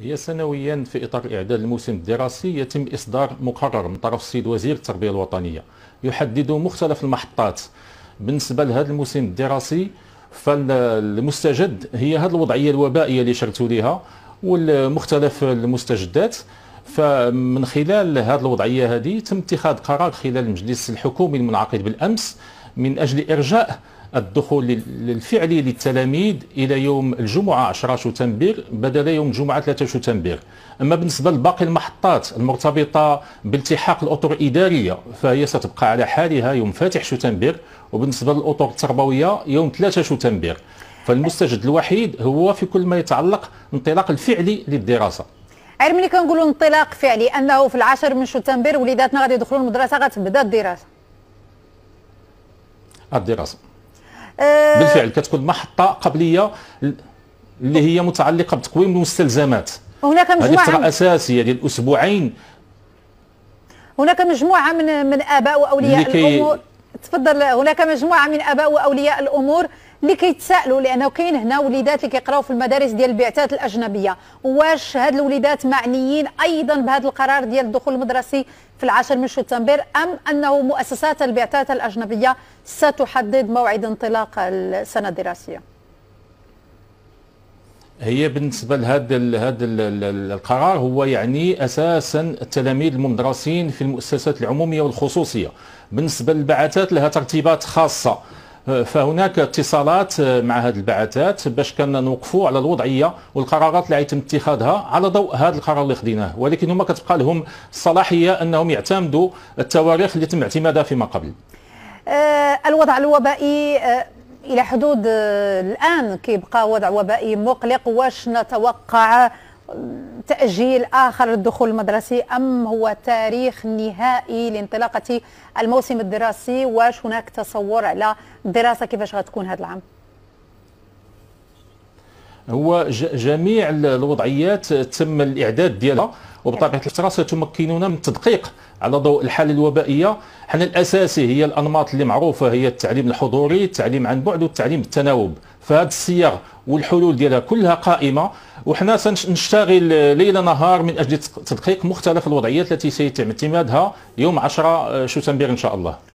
هي سنويا في اطار اعداد الموسم الدراسي يتم اصدار مقرر من طرف السيد وزير التربيه الوطنيه يحدد مختلف المحطات بالنسبه لهذا الموسم الدراسي فالمستجد هي هذه الوضعيه الوبائيه اللي شرت ليها ومختلف المستجدات فمن خلال هذه الوضعيه هذه تم اتخاذ قرار خلال المجلس الحكومي المنعقد بالامس من اجل ارجاء الدخول الفعلي للتلاميذ الى يوم الجمعه 10 شتنبر بدل يوم الجمعه 3 شتنبر اما بالنسبه لباقي المحطات المرتبطه بالتحاق الاطر الاداريه فهي ستبقى على حالها يوم فاتح شتنبر وبالنسبه للاطر التربويه يوم 3 شتنبر فالمستجد الوحيد هو في كل ما يتعلق انطلاق الفعلي للدراسه غير ملي كنقولوا انطلاق فعلي انه في العاشر من شتنبر وليداتنا غادي يدخلوا المدرسه غتبدا الدراسه الدراسه آه، بالفعل كتكون محطه قبليه اللي هي متعلقه بتقويم المستلزمات هناك مجموعه هذه اساسيه ديال اسبوعين هناك مجموعه من من اباء واولياء الامور تفضل هناك مجموعه من اباء واولياء الامور اللي كيتسائلوا لانه كاين هنا وليدات اللي كيقراو في المدارس ديال البعثات الاجنبيه واش هاد الوليدات معنيين ايضا بهذا القرار ديال الدخول المدرسي في العاشر من شتنبر ام انه مؤسسات البعثات الاجنبيه ستحدد موعد انطلاق السنه الدراسيه هي بالنسبه لهذا هذا القرار هو يعني اساسا التلاميذ المدرسين في المؤسسات العموميه والخصوصيه بالنسبه للبعثات لها ترتيبات خاصه فهناك اتصالات مع هذه البعثات باش كنا نوقفوا على الوضعيه والقرارات اللي يتم اتخاذها على ضوء هذا القرار اللي خديناه ولكن هما كتبقى لهم الصلاحيه انهم يعتمدوا التواريخ اللي تم اعتمادها فيما قبل آه الوضع الوبائي آه الى حدود آه الان كيبقى وضع وبائي مقلق واش نتوقع تأجيل آخر للدخول المدرسي أم هو تاريخ نهائي لانطلاقة الموسم الدراسي واش هناك تصور على الدراسة كيفاش غتكون هذا العام؟ هو جميع الوضعيات تم الإعداد ديالها وبطبيعه الحال ستمكننا من التدقيق على ضوء الحاله الوبائيه حنا الاساسي هي الانماط اللي معروفه هي التعليم الحضوري التعليم عن بعد والتعليم بالتناوب فهاد الصيغ والحلول ديالها كلها قائمه وحنا سنشتغل ليل نهار من اجل تدقيق مختلف الوضعيات التي سيتم اعتمادها يوم 10 شتنبر ان شاء الله